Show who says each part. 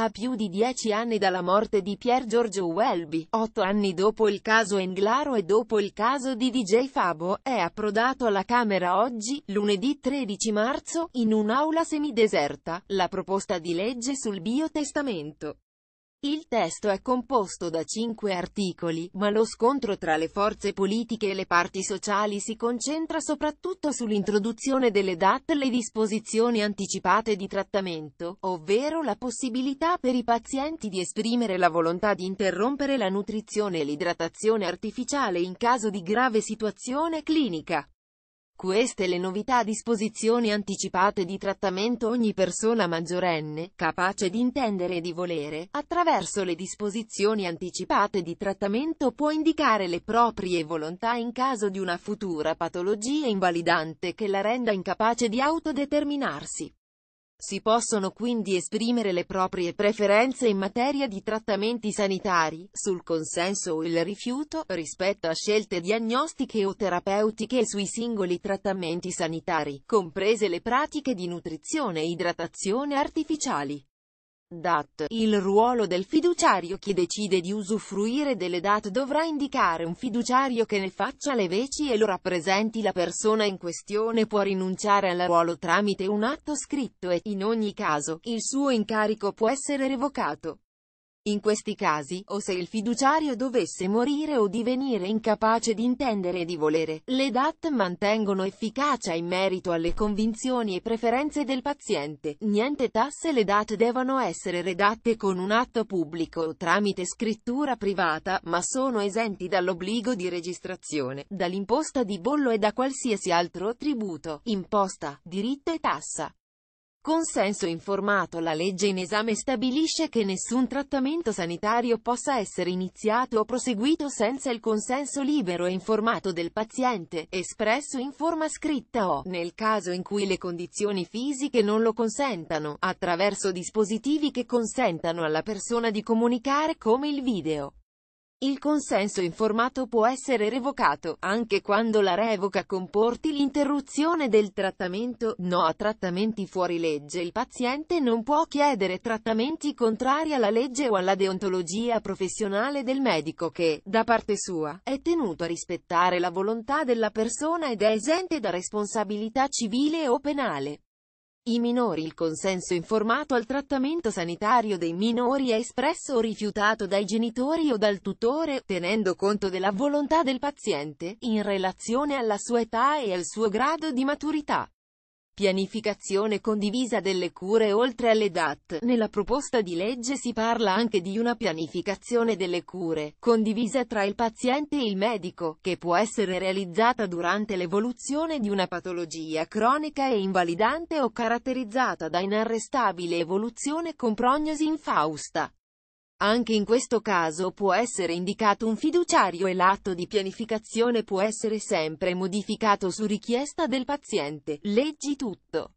Speaker 1: A più di dieci anni dalla morte di Pier Giorgio Welby, otto anni dopo il caso Englaro e dopo il caso di DJ Fabo, è approdato alla Camera oggi, lunedì 13 marzo, in un'aula semideserta, la proposta di legge sul biotestamento. Il testo è composto da cinque articoli, ma lo scontro tra le forze politiche e le parti sociali si concentra soprattutto sull'introduzione delle DAT le disposizioni anticipate di trattamento, ovvero la possibilità per i pazienti di esprimere la volontà di interrompere la nutrizione e l'idratazione artificiale in caso di grave situazione clinica. Queste le novità a disposizione anticipate di trattamento ogni persona maggiorenne, capace di intendere e di volere, attraverso le disposizioni anticipate di trattamento può indicare le proprie volontà in caso di una futura patologia invalidante che la renda incapace di autodeterminarsi. Si possono quindi esprimere le proprie preferenze in materia di trattamenti sanitari, sul consenso o il rifiuto, rispetto a scelte diagnostiche o terapeutiche e sui singoli trattamenti sanitari, comprese le pratiche di nutrizione e idratazione artificiali. DAT. Il ruolo del fiduciario Chi decide di usufruire delle DAT dovrà indicare un fiduciario che ne faccia le veci e lo rappresenti la persona in questione può rinunciare al ruolo tramite un atto scritto e, in ogni caso, il suo incarico può essere revocato. In questi casi, o se il fiduciario dovesse morire o divenire incapace di intendere e di volere, le DAT mantengono efficacia in merito alle convinzioni e preferenze del paziente. Niente tasse le DAT devono essere redatte con un atto pubblico o tramite scrittura privata, ma sono esenti dall'obbligo di registrazione, dall'imposta di bollo e da qualsiasi altro tributo, imposta, diritto e tassa consenso informato la legge in esame stabilisce che nessun trattamento sanitario possa essere iniziato o proseguito senza il consenso libero e informato del paziente, espresso in forma scritta o, nel caso in cui le condizioni fisiche non lo consentano, attraverso dispositivi che consentano alla persona di comunicare come il video. Il consenso informato può essere revocato, anche quando la revoca comporti l'interruzione del trattamento. No a trattamenti fuori legge. Il paziente non può chiedere trattamenti contrari alla legge o alla deontologia professionale del medico che, da parte sua, è tenuto a rispettare la volontà della persona ed è esente da responsabilità civile o penale. I minori Il consenso informato al trattamento sanitario dei minori è espresso o rifiutato dai genitori o dal tutore, tenendo conto della volontà del paziente, in relazione alla sua età e al suo grado di maturità. Pianificazione condivisa delle cure oltre alle DAT. Nella proposta di legge si parla anche di una pianificazione delle cure, condivisa tra il paziente e il medico, che può essere realizzata durante l'evoluzione di una patologia cronica e invalidante o caratterizzata da inarrestabile evoluzione con prognosi infausta. Anche in questo caso può essere indicato un fiduciario e l'atto di pianificazione può essere sempre modificato su richiesta del paziente. Leggi tutto.